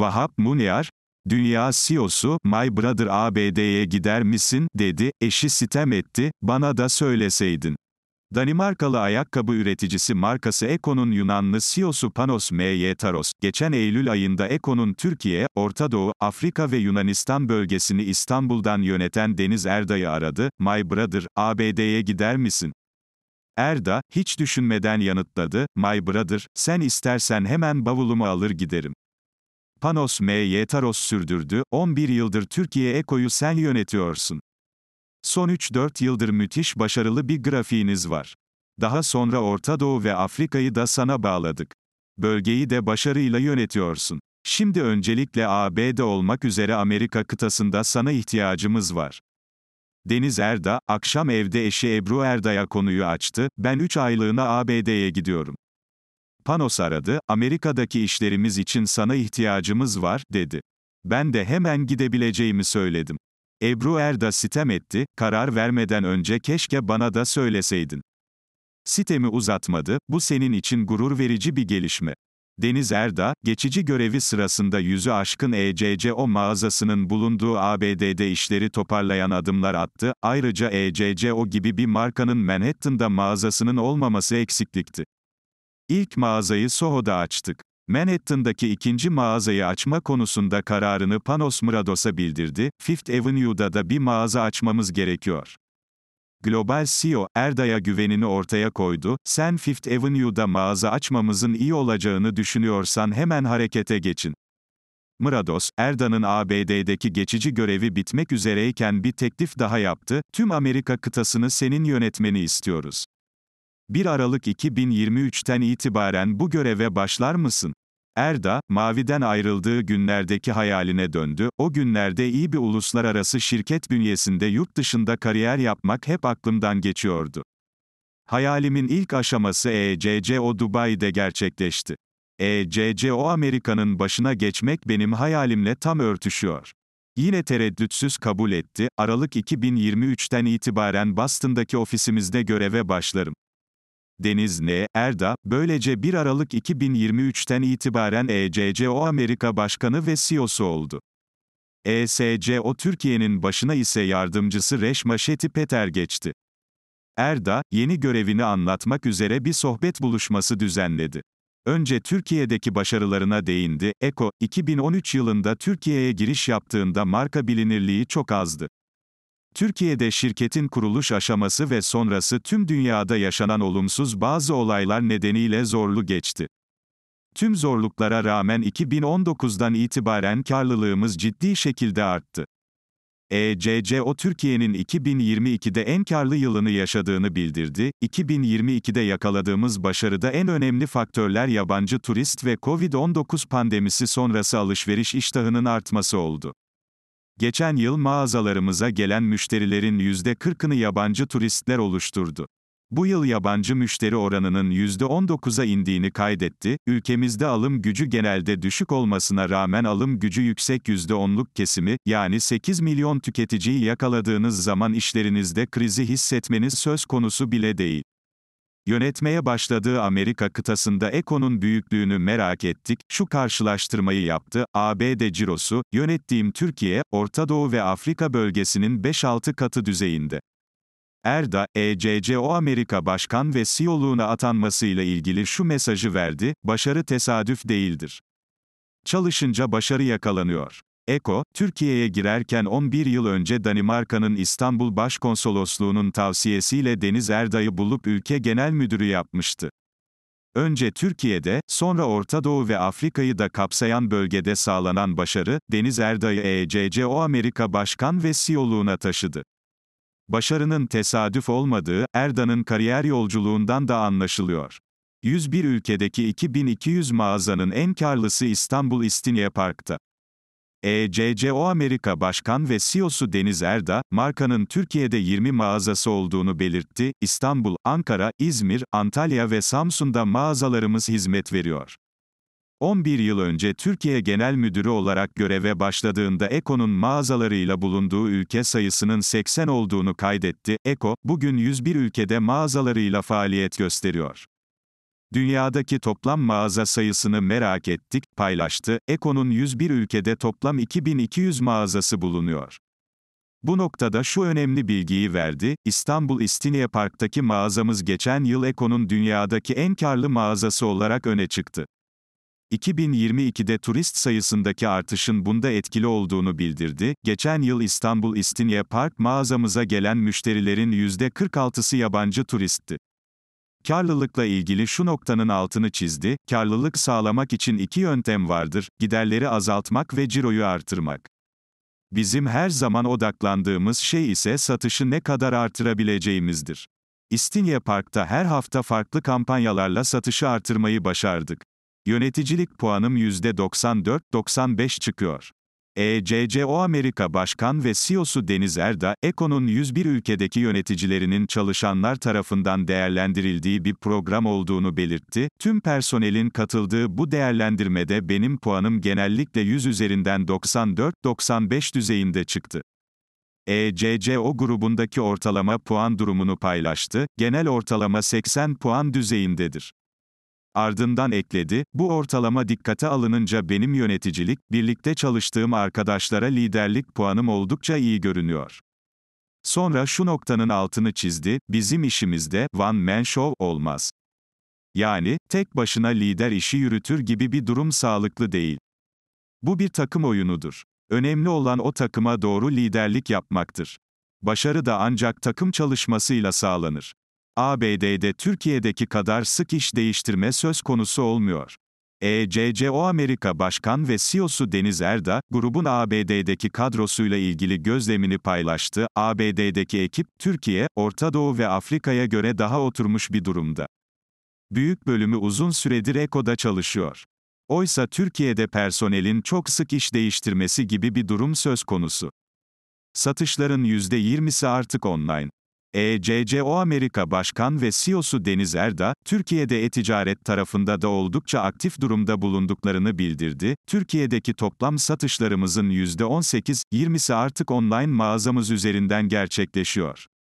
Vahap Munyar, Dünya CEO'su, My Brother ABD'ye gider misin, dedi, eşi sitem etti, bana da söyleseydin. Danimarkalı ayakkabı üreticisi markası Eko'nun Yunanlı CEO'su Panos M.Y. Taros, geçen Eylül ayında Eko'nun Türkiye, Orta Doğu, Afrika ve Yunanistan bölgesini İstanbul'dan yöneten Deniz Erda'yı aradı, My Brother, ABD'ye gider misin? Erda, hiç düşünmeden yanıtladı, My Brother, sen istersen hemen bavulumu alır giderim. Panos M.Y. Taros sürdürdü, 11 yıldır Türkiye Eko'yu sen yönetiyorsun. Son 3-4 yıldır müthiş başarılı bir grafiğiniz var. Daha sonra Orta Doğu ve Afrika'yı da sana bağladık. Bölgeyi de başarıyla yönetiyorsun. Şimdi öncelikle AB'de olmak üzere Amerika kıtasında sana ihtiyacımız var. Deniz Erda, akşam evde eşi Ebru Erda'ya konuyu açtı, ben 3 aylığına ABD'ye gidiyorum. Panos aradı, Amerika'daki işlerimiz için sana ihtiyacımız var, dedi. Ben de hemen gidebileceğimi söyledim. Ebru Erda sitem etti, karar vermeden önce keşke bana da söyleseydin. Sitemi uzatmadı, bu senin için gurur verici bir gelişme. Deniz Erda, geçici görevi sırasında yüzü aşkın ECCO mağazasının bulunduğu ABD'de işleri toparlayan adımlar attı, ayrıca ECCO gibi bir markanın Manhattan'da mağazasının olmaması eksiklikti. İlk mağazayı Soho'da açtık. Manhattan'daki ikinci mağazayı açma konusunda kararını Panos Murados'a bildirdi, Fifth Avenue'da da bir mağaza açmamız gerekiyor. Global CEO, Erda'ya güvenini ortaya koydu, sen Fifth Avenue'da mağaza açmamızın iyi olacağını düşünüyorsan hemen harekete geçin. Murados, Erdan'ın ABD'deki geçici görevi bitmek üzereyken bir teklif daha yaptı, tüm Amerika kıtasını senin yönetmeni istiyoruz. 1 Aralık 2023'ten itibaren bu göreve başlar mısın? Erda, Mavi'den ayrıldığı günlerdeki hayaline döndü. O günlerde iyi bir uluslararası şirket bünyesinde yurt dışında kariyer yapmak hep aklımdan geçiyordu. Hayalimin ilk aşaması ECCO Dubai'de gerçekleşti. ECCO Amerika'nın başına geçmek benim hayalimle tam örtüşüyor. Yine tereddütsüz kabul etti. Aralık 2023'ten itibaren Boston'daki ofisimizde göreve başlarım. Deniz N. Erda, böylece 1 Aralık 2023'ten itibaren ECCO Amerika Başkanı ve CEO'su oldu. ESCO Türkiye'nin başına ise yardımcısı Reşma Şeti Peter geçti. Erda, yeni görevini anlatmak üzere bir sohbet buluşması düzenledi. Önce Türkiye'deki başarılarına değindi, Eko, 2013 yılında Türkiye'ye giriş yaptığında marka bilinirliği çok azdı. Türkiye'de şirketin kuruluş aşaması ve sonrası tüm dünyada yaşanan olumsuz bazı olaylar nedeniyle zorlu geçti. Tüm zorluklara rağmen 2019'dan itibaren karlılığımız ciddi şekilde arttı. ECC Türkiye'nin 2022'de en karlı yılını yaşadığını bildirdi. 2022'de yakaladığımız başarıda en önemli faktörler yabancı turist ve Covid-19 pandemisi sonrası alışveriş iştahının artması oldu. Geçen yıl mağazalarımıza gelen müşterilerin %40'ını yabancı turistler oluşturdu. Bu yıl yabancı müşteri oranının %19'a indiğini kaydetti. Ülkemizde alım gücü genelde düşük olmasına rağmen alım gücü yüksek %10'luk kesimi, yani 8 milyon tüketiciyi yakaladığınız zaman işlerinizde krizi hissetmeniz söz konusu bile değil. Yönetmeye başladığı Amerika kıtasında Eko'nun büyüklüğünü merak ettik, şu karşılaştırmayı yaptı, ABD cirosu, yönettiğim Türkiye, Orta Doğu ve Afrika bölgesinin 5-6 katı düzeyinde. Erda, ECCO Amerika Başkan ve CEO'luğuna atanmasıyla ilgili şu mesajı verdi, başarı tesadüf değildir. Çalışınca başarı yakalanıyor. Eko, Türkiye'ye girerken 11 yıl önce Danimarka'nın İstanbul Başkonsolosluğu'nun tavsiyesiyle Deniz Erday'ı bulup ülke genel müdürü yapmıştı. Önce Türkiye'de, sonra Orta Doğu ve Afrika'yı da kapsayan bölgede sağlanan başarı, Deniz Erday'ı ECCO Amerika Başkan ve CEO'luğuna taşıdı. Başarının tesadüf olmadığı, Erdan'ın kariyer yolculuğundan da anlaşılıyor. 101 ülkedeki 2200 mağazanın en karlısı İstanbul İstinye Park'ta. ECCO Amerika Başkan ve CEO'su Deniz Erda, markanın Türkiye'de 20 mağazası olduğunu belirtti. İstanbul, Ankara, İzmir, Antalya ve Samsun'da mağazalarımız hizmet veriyor. 11 yıl önce Türkiye Genel Müdürü olarak göreve başladığında EKO'nun mağazalarıyla bulunduğu ülke sayısının 80 olduğunu kaydetti. EKO, bugün 101 ülkede mağazalarıyla faaliyet gösteriyor. Dünyadaki toplam mağaza sayısını merak ettik, paylaştı. Eko'nun 101 ülkede toplam 2200 mağazası bulunuyor. Bu noktada şu önemli bilgiyi verdi, İstanbul İstinye Park'taki mağazamız geçen yıl Eko'nun dünyadaki en karlı mağazası olarak öne çıktı. 2022'de turist sayısındaki artışın bunda etkili olduğunu bildirdi. Geçen yıl İstanbul İstinye Park mağazamıza gelen müşterilerin %46'sı yabancı turistti. Karlılıkla ilgili şu noktanın altını çizdi, karlılık sağlamak için iki yöntem vardır, giderleri azaltmak ve ciroyu artırmak. Bizim her zaman odaklandığımız şey ise satışı ne kadar artırabileceğimizdir. İstinye Park'ta her hafta farklı kampanyalarla satışı artırmayı başardık. Yöneticilik puanım %94-95 çıkıyor. ECCO Amerika Başkan ve CEO'su Deniz Erda, Eko'nun 101 ülkedeki yöneticilerinin çalışanlar tarafından değerlendirildiği bir program olduğunu belirtti. Tüm personelin katıldığı bu değerlendirmede benim puanım genellikle 100 üzerinden 94-95 düzeyinde çıktı. ECCO grubundaki ortalama puan durumunu paylaştı, genel ortalama 80 puan düzeyindedir. Ardından ekledi, bu ortalama dikkate alınınca benim yöneticilik, birlikte çalıştığım arkadaşlara liderlik puanım oldukça iyi görünüyor. Sonra şu noktanın altını çizdi, bizim işimizde one man show olmaz. Yani, tek başına lider işi yürütür gibi bir durum sağlıklı değil. Bu bir takım oyunudur. Önemli olan o takıma doğru liderlik yapmaktır. Başarı da ancak takım çalışmasıyla sağlanır. ABD'de Türkiye'deki kadar sık iş değiştirme söz konusu olmuyor. ECCO Amerika Başkan ve CEO'su Deniz Erda, grubun ABD'deki kadrosuyla ilgili gözlemini paylaştı. ABD'deki ekip, Türkiye, Orta Doğu ve Afrika'ya göre daha oturmuş bir durumda. Büyük bölümü uzun süredir EKO'da çalışıyor. Oysa Türkiye'de personelin çok sık iş değiştirmesi gibi bir durum söz konusu. Satışların %20'si artık online. ECCO Amerika Başkan ve CEO'su Deniz Erda, Türkiye'de e-ticaret tarafında da oldukça aktif durumda bulunduklarını bildirdi. Türkiye'deki toplam satışlarımızın %18-20'si artık online mağazamız üzerinden gerçekleşiyor.